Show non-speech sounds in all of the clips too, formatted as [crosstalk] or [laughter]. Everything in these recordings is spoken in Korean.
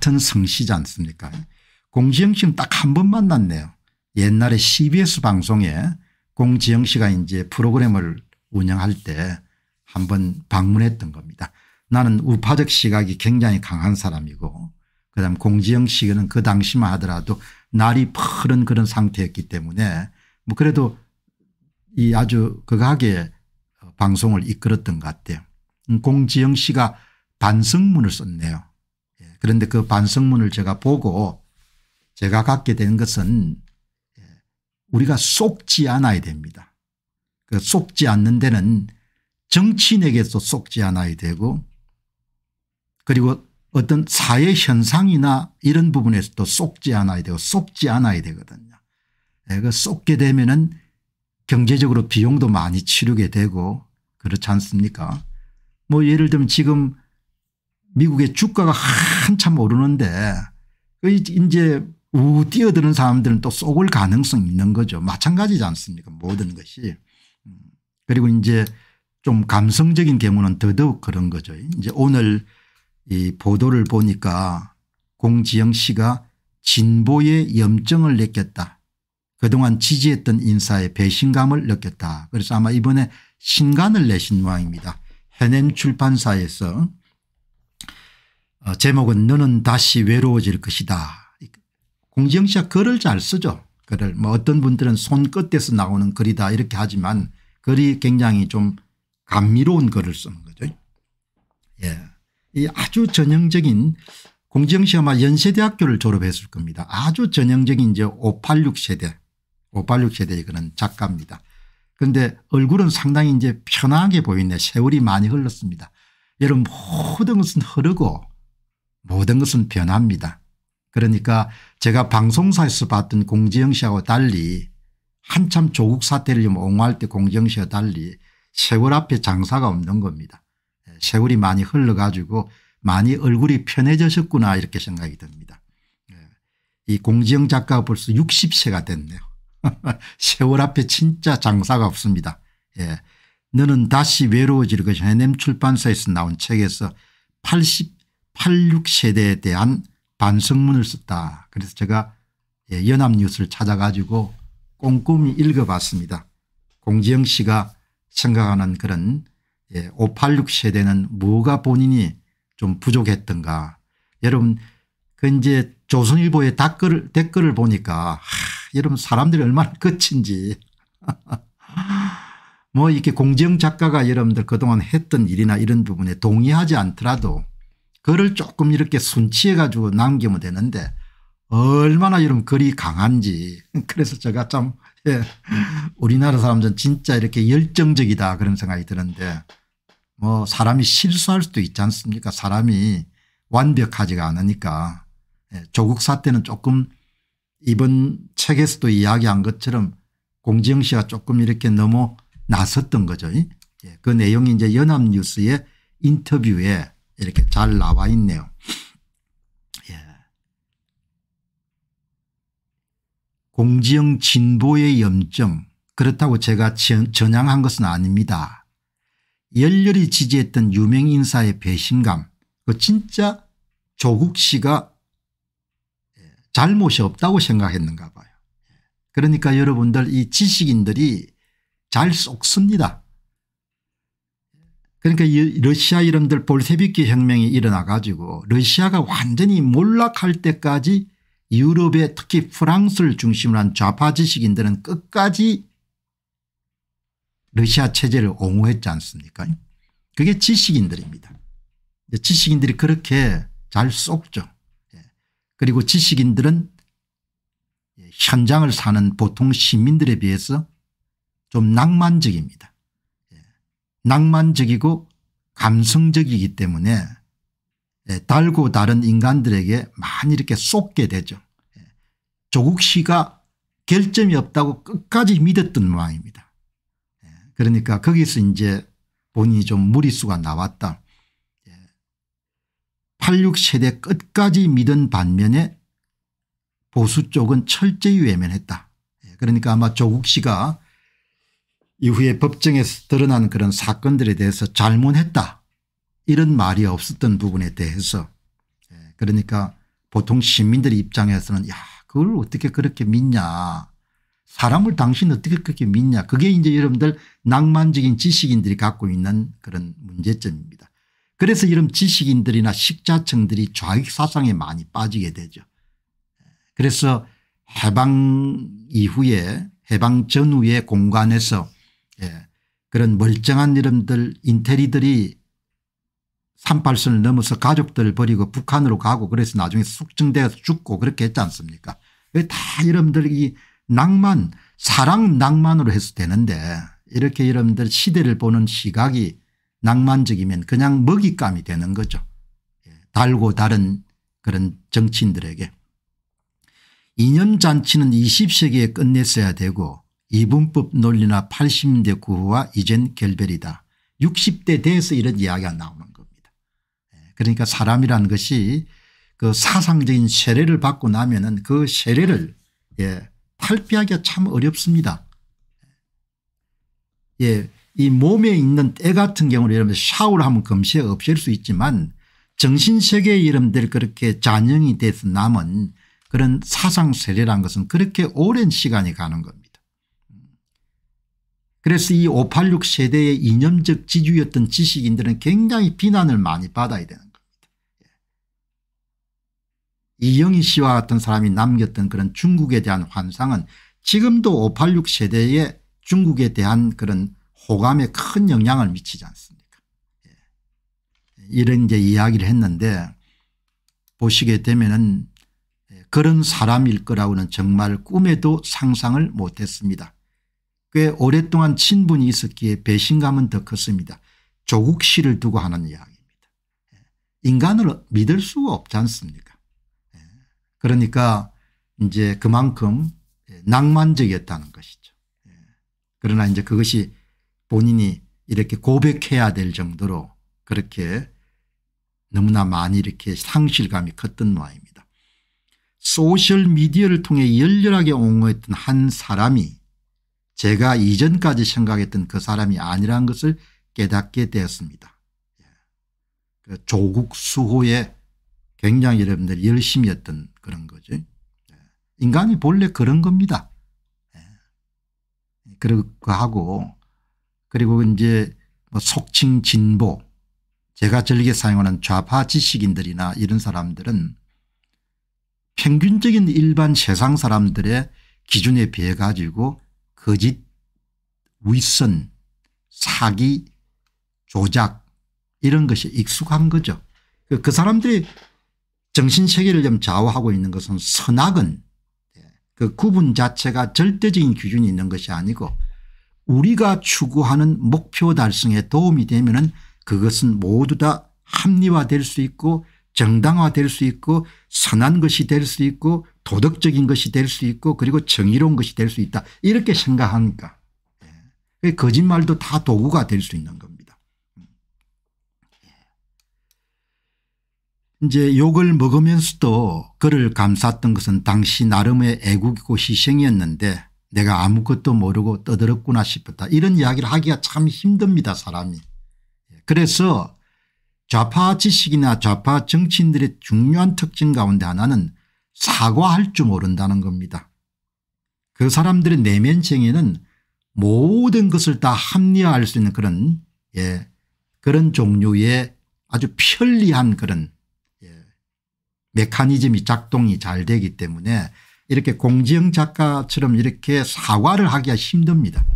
같은 성씨지 않습니까 공지영 씨는 딱 한 번 만났네요. 옛날에 cbs 방송에 공지영 씨가 이제 프로그램을 운영할 때 한 번 방문했던 겁니다. 나는 우파적 시각이 굉장히 강한 사람이고 그다음 공지영 씨는 그 당시만 하더라도 날이 푸른 그런 상태였기 때문에 뭐 그래도 이 아주 극하게 방송을 이끌었던 것 같아요. 음, 공지영 씨가 반성문을 썼네요. 그런데 그 반성문을 제가 보고 제가 갖게 된 것은 예, 우리가 속지 않아야 됩니다. 그 속지 않는 데는 정치인에게서 속지 않아야 되고 그리고 어떤 사회 현상이나 이런 부분에서도 속지 않아야 되고 속지 않아야 되거든요. 예, 그 속게 되면은 경제적으로 비용도 많이 치르게 되고 그렇지 않습니까? 뭐 예를 들면 지금 미국의 주가가 한참 오르는데 그 이제 우 뛰어드는 사람들은 또 쏙을 가능성이 있는 거죠. 마찬가지지 않습니까 모든 것이. 음. 그리고 이제 좀 감성적인 경우는 더더욱 그런 거죠. 이제 오늘 이 보도를 보니까 공지영 씨가 진보의 염증을 느꼈다. 그동안 지지했던 인사의 배신감을 느꼈다. 그래서 아마 이번에 신간을 내신 모양입니다. 해냄 출판사에서 어, 제목은 너는 다시 외로워질 것이다. 공지영 씨가 글을 잘 쓰죠. 글을 뭐 어떤 분들은 손끝에서 나오는 글이다 이렇게 하지만 글이 굉장히 좀 감미로운 글을 쓰는 거죠. 예. 이 아주 전형적인 공지영 씨 아마 연세대학교를 졸업했을 겁니다. 아주 전형적인 이제 586 세대 586 세대의 그런 작가입니다. 그런데 얼굴은 상당히 이제 편하게 보이네 세월이 많이 흘렀습니다. 여러분 모든 것은 흐르고 모든 것은 변합니다. 그러니까 제가 방송사에서 봤던 공지영 씨하고 달리 한참 조국 사태를 옹호할 때 공지영 씨와 달리 세월 앞에 장사가 없는 겁니다. 예, 세월이 많이 흘러가지고 많이 얼굴이 편해졌셨구나 이렇게 생각이 듭니다. 예, 이 공지영 작가가 벌써 60세가 됐네요. [laughs] 세월 앞에 진짜 장사가 없습니다. 예. 너는 다시 외로워질 것이 해냄 출판사에서 나온 책에서 80 86세대에 대한 반성문을 썼다. 그래서 제가 예, 연합뉴스를 찾아가지고 꼼꼼히 읽어봤습니다. 공지영 씨가 생각하는 그런 586 예, 세대는 뭐가 본인이 좀 부족했던가. 여러분 그 이제 조선일보의 댓글을, 댓글을 보니까 하, 여러분 사람들이 얼마나 끝인지 [laughs] 뭐 이렇게 공지영 작가가 여러분들 그동안 했던 일이나 이런 부분에 동의하지 않더라도 글을 조금 이렇게 순치해 가지고 남기면 되는데 얼마나 이런 글이 강한지 [laughs] 그래서 제가 참 예, 우리나라 사람들은 진짜 이렇게 열정적이다 그런 생각이 드는데 뭐 사람이 실수할 수도 있지 않습니까 사람이 완벽하지가 않으니까 예, 조국 사태는 조금 이번 책에서도 이야기한 것처럼 공지영 씨가 조금 이렇게 너무 나섰던 거죠. 예, 그 내용이 이제 연합뉴스의 인터뷰에 이렇게 잘 나와 있네요. 예. 공지영 진보의 염증 그렇다고 제가 전향한 것은 아닙니다. 열렬히 지지했던 유명인사의 배신감 그 진짜 조국 씨가 예, 잘못이 없다고 생각했는가 봐요. 예. 그러니까 여러분들 이 지식인들이 잘 속습니다. 그러니까 이 러시아 이름들 볼세비키 혁명이 일어나 가지고 러시아가 완전히 몰락할 때까지 유럽의 특히 프랑스를 중심으로 한 좌파 지식인들은 끝까지 러시아 체제를 옹호했지 않습니까 그게 지식인들입니다. 지식인들이 그렇게 잘쏙죠 예. 그리고 지식인들은 현장을 사는 보통 시민들에 비해서 좀 낭만적입니다. 낭만적이고 감성적이기 때문에 예, 달고 다른 인간들에게 많이 이렇게 쏟게 되죠. 예, 조국 씨가 결점이 없다고 끝까지 믿었던 모양입니다. 예, 그러니까 거기서 이제 본인이 좀 무리수가 나왔다. 86세대 끝까지 믿은 반면에 보수 쪽은 철저히 외면했다. 그러니까 아마 조국 씨가 이후에 법정에서 드러난 그런 사건들에 대해서 잘못했다 이런 말이 없었던 부분에 대해서 예, 그러니까 보통 시민들의 입장에서는 야 그걸 어떻게 그렇게 믿냐 사람을 당신 어떻게 그렇게 믿냐 그게 이제 여러분들 낭만적인 지식인들이 갖고 있는 그런 문제점입니다. 그래서 이런 지식인들이나 식자층들이 좌익 사상에 많이 빠지게 되죠. 그래서 해방 이후에 해방 전후의 공간에서 예. 그런 멀쩡한 이름들 인테리들이 38선을 넘어서 가족들을 버리고 북한으로 가고 그래서 나중에 숙증돼서 죽고 그렇게 했지 않습니까 다 이름들이 낭만 사랑 낭만으로 해서 되는데 이렇게 이름들 시대를 보는 시각이 낭만적이면 그냥 먹잇감이 되는 거죠. 예. 달고 다른 그런 정치인들에게. 2년 잔치는 20세기에 끝냈어야 되고 이분법 논리나 80대 구호와 이젠 결별이다. 60대 대해서 이런 이야기가 나오는 겁니다. 예, 그러니까 사람이라는 것이 그 사상적인 세례를 받고 나면은 그 세례를 예, 탈피하기가 참 어렵습니다. 예, 이 몸에 있는 때 같은 경우는 여러분 샤워를 하면 금세 없앨 수 있지만 정신세계의 여러분들 그렇게 잔영이 돼서 남은 그런 사상 세례란 것은 그렇게 오랜 시간이 가는 겁니다. 그래서 이 586 세대의 이념적 지주였던 지식인들은 굉장히 비난을 많이 받아야 되는 겁니다. 예. 이영희 씨와 같은 사람이 남겼던 그런 중국에 대한 환상은 지금도 586 세대의 중국에 대한 그런 호감에 큰 영향을 미치지 않습니까 예. 이런 이제 이야기를 했는데 보시게 되면은 그런 사람일 거라고는 정말 꿈에도 상상을 못했습니다. 꽤 오랫동안 친분이 있었기에 배신감은 더 컸습니다. 조국 씨를 두고 하는 이야기입니다. 예. 인간을 믿을 수가 없지 않습니까 예. 그러니까 이제 그만큼 예, 낭만적이었다는 것이죠. 그러나 이제 그것이 본인이 이렇게 고백해야 될 정도로 그렇게 너무나 많이 이렇게 상실감이 컸던 모양입니다. 소셜미디어를 통해 열렬하게 옹호했던 한 사람이 제가 이전까지 생각했던 그 사람이 아니라는 것을 깨닫게 되었습니다. 예. 그 조국 수호의 굉장히 여러분들 열심히 했던 그런 거죠. 예. 인간이 본래 그런 겁니다. 예. 그렇고 하고 그리고 이제 뭐 속칭 진보 제가 즐겨 사용하는 좌파 지식인들이나 이런 사람들은 평균적인 일반 세상 사람들의 기준에 비해 가지고 거짓, 위선, 사기, 조작 이런 것이 익숙한 거죠. 그, 그 사람들이 정신세계를 좀 좌우하고 있는 것은 선악은 예, 그 구분 자체가 절대적인 기준이 있는 것이 아니고 우리가 추구하는 목표 달성에 도움이 되면 은 그것은 모두 다 합리화될 수 있고 정당화될 수 있고 선한 것이 될 수 있고 도덕적인 것이 될 수 있고 그리고 정의로운 것이 될 수 있다 이렇게 생각하니까 예. 거짓말도 다 도구가 될 수 있는 겁니다. 음. 예. 이제 욕을 먹으면서도 그를 감쌌던 것은 당시 나름의 애국이고 희생이었는데 내가 아무것도 모르고 떠들었구나 싶었다. 이런 이야기를 하기가 참 힘듭니다 사람이. 예. 그래서 좌파 지식이나 좌파 정치인들의 중요한 특징 가운데 하나는 사과할 줄 모른다는 겁니다. 그 사람들의 내면쟁에는 모든 것을 다 합리화할 수 있는 그런 예, 그런 종류의 아주 편리한 그런 예, 메커니즘이 작동이 잘 되기 때문에 이렇게 공지영 작가처럼 이렇게 사과를 하기가 힘듭니다.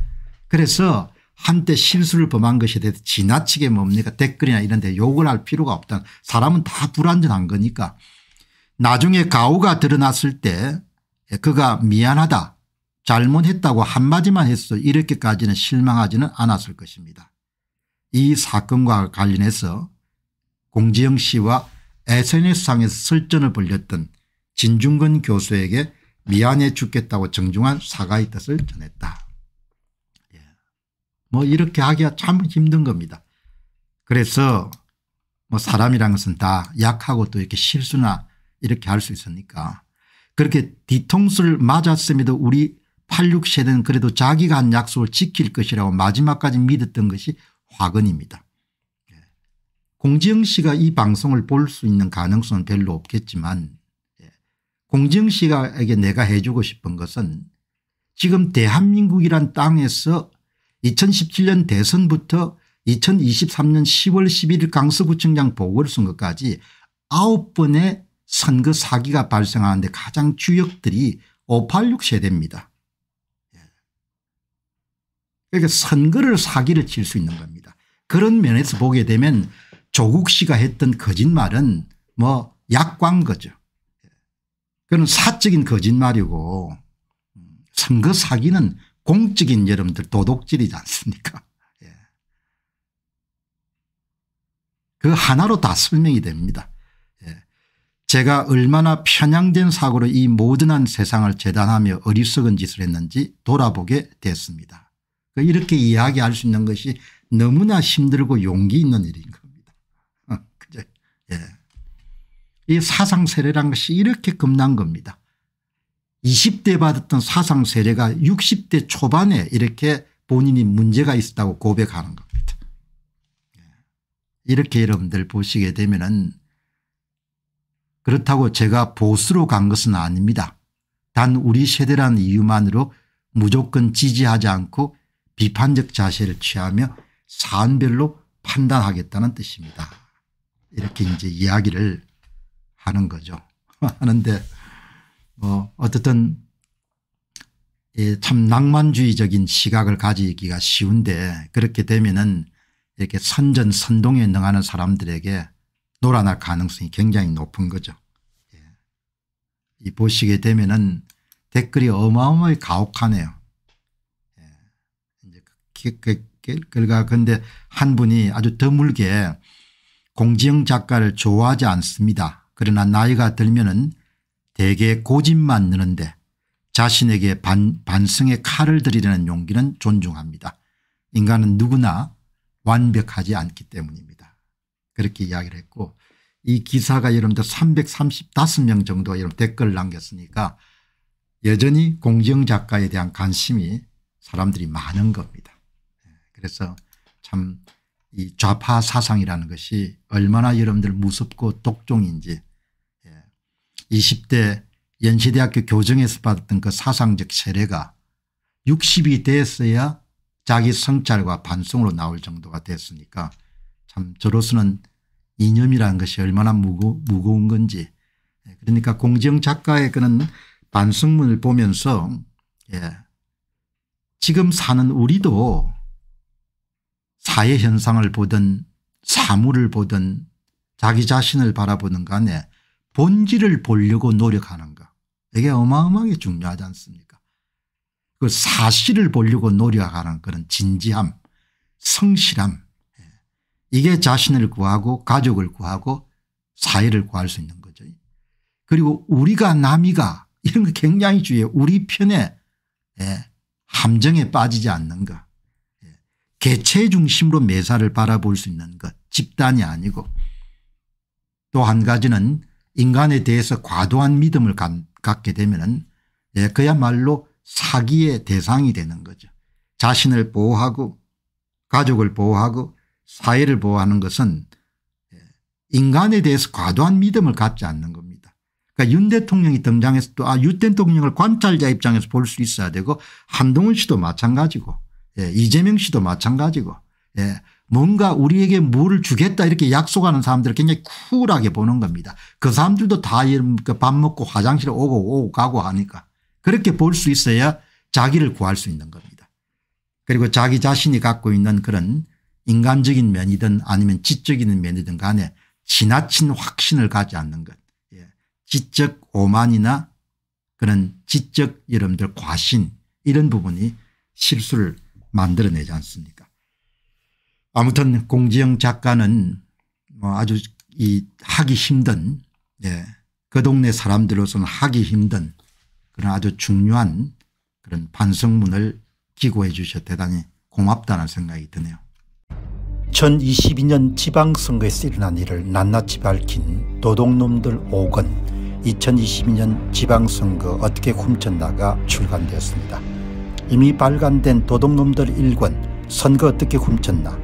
그래서 한때 실수를 범한 것에 대해서 지나치게 뭡니까 댓글이나 이런 데 욕을 할 필요가 없다. 사람은 다 불완전한 거니까. 나중에 가오가 드러났을 때 예, 그가 미안하다 잘못했다고 한마디만 했어 이렇게까지는 실망하지는 않았을 것입니다. 이 사건과 관련해서 공지영 씨와 SNS상에서 설전을 벌렸던 진중근 교수에게 미안해 죽겠다고 정중한 사과의 뜻을 전했다. 뭐 이렇게 하기가 참 힘든 겁니다. 그래서 뭐 사람이란 것은 다 약하고 또 이렇게 실수나 이렇게 할 수 있으니까 그렇게 뒤통수를 맞았음에도 우리 86세대는 그래도 자기가 한 약속을 지킬 것이라고 마지막까지 믿었던 것이 화근입니다. 예. 공지영 씨가 이 방송을 볼 수 있는 가능성은 별로 없겠지만 예. 공지영 씨에게 내가 해주고 싶은 것은 지금 대한민국이란 땅에서 2017년 대선부터 2023년 10월 11일 강서구청장 보궐선거까지 9번의 선거 사기가 발생하는데 가장 주역들이 586 세대입니다. 예. 그러니까 선거를 사기를 칠 수 있는 겁니다. 그런 면에서 보게 되면 조국 씨가 했던 거짓말은 뭐 약관 거죠. 예. 그건 사적인 거짓말이고 음, 선거 사기는 공적인 여러분들 도둑질이지 않습니까 [laughs] 예. 그 하나로 다 설명이 됩니다. 예. 제가 얼마나 편향된 사고로 이 모든한 세상을 재단하며 어리석은 짓을 했는지 돌아보게 됐습니다. 그 이렇게 이야기할 수 있는 것이 너무나 힘들고 용기 있는 일인 겁니다. 어, [laughs] 그죠? 예. 이 사상 세례란 것이 이렇게 겁난 겁니다. 20대 받았던 사상 세례가 60대 초반에 이렇게 본인이 문제가 있었다고 고백하는 겁니다. 예. 이렇게 여러분들 보시게 되면은 그렇다고 제가 보수로 간 것은 아닙니다. 단 우리 세대란 이유만으로 무조건 지지하지 않고 비판적 자세를 취하며 사안별로 판단하겠다는 뜻입니다. 이렇게 이제 이야기를 하는 거죠. [laughs] 하는데 뭐 어떻든 참 낭만주의적인 시각을 가지기가 쉬운데 그렇게 되면은 이렇게 선전 선동에 능하는 사람들에게 놀아날 가능성이 굉장히 높은 거죠. 예. 이 보시게 되면은 댓글이 어마어마히 가혹하네요. 예. 이제 그, 그, 그, 그 근데 한 분이 아주 드물게 공지영 작가를 좋아하지 않습니다. 그러나 나이가 들면은 대개 고집만 느는데 자신에게 반, 반성의 칼을 들이려는 용기는 존중합니다. 인간은 누구나 완벽하지 않기 때문입니다. 그렇게 이야기를 했고 이 기사가 여러분들 335명 정도 여러분 댓글 남겼으니까 여전히 공정 작가에 대한 관심이 사람들이 많은 겁니다. 예, 그래서 참 이 좌파 사상이라는 것이 얼마나 여러분들 무섭고 독종인지 20대 연세대학교 교정에서 받았던 그 사상적 세례가 60이 됐어야 자기 성찰과 반성으로 나올 정도가 됐으니까 참 저로서는 이념이라는 것이 얼마나 무거, 무거운 건지 그러니까 공정 작가의 그런 반성문을 보면서 예. 지금 사는 우리도 사회 현상을 보든 사물을 보든 자기 자신을 바라보는 간에 본질을 보려고 노력하는 것. 이게 어마어마하게 중요하지 않습니까? 그 사실을 보려고 노력하는 그런 진지함, 성실함. 예. 이게 자신을 구하고 가족을 구하고 사회를 구할 수 있는 거죠. 그리고 우리가 남이가 이런 거 굉장히 주의해 우리 편에 예, 함정에 빠지지 않는 것. 예, 개체 중심으로 매사를 바라볼 수 있는 것. 집단이 아니고 또 한 가지는 인간에 대해서 과도한 믿음을 갖게 되면 은 예, 그야말로 사기의 대상이 되는 거죠. 자신을 보호하고 가족을 보호하고 사회를 보호하는 것은 예, 인간에 대해서 과도한 믿음을 갖지 않는 겁니다. 그러니까 윤 대통령이 등장해서 또 아, 윤 대통령을 관찰자 입장에서 볼 수 있어야 되고 한동훈 씨도 마찬가지고 예, 이재명 씨도 마찬가지고 예, 뭔가 우리에게 물을 주겠다 이렇게 약속하는 사람들을 굉장히 쿨하게 보는 겁니다. 그 사람들도 다밥 그 먹고 화장실 오고 오고 가고 하니까 그렇게 볼 수 있어야 자기를 구할 수 있는 겁니다. 그리고 자기 자신이 갖고 있는 그런 인간적인 면이든 아니면 지적인 면이든 간에 지나친 확신을 가지 않는 것. 예. 지적 오만이나 그런 지적 여러분들 과신 이런 부분이 실수를 만들어내지 않습니까 아무튼 공지영 작가는 뭐 아주 이 하기 힘든 예. 그 동네 사람들로서는 하기 힘든 그런 아주 중요한 그런 반성문을 기고해 주셔 대단히 고맙다는 생각이 드네요. 2022년 지방선거에서 일어난 일을 낱낱이 밝힌 도둑놈들 5권 2022년 지방선거 어떻게 훔쳤나가 출간되었습니다. 이미 발간된 도둑놈들 1권 선거 어떻게 훔쳤나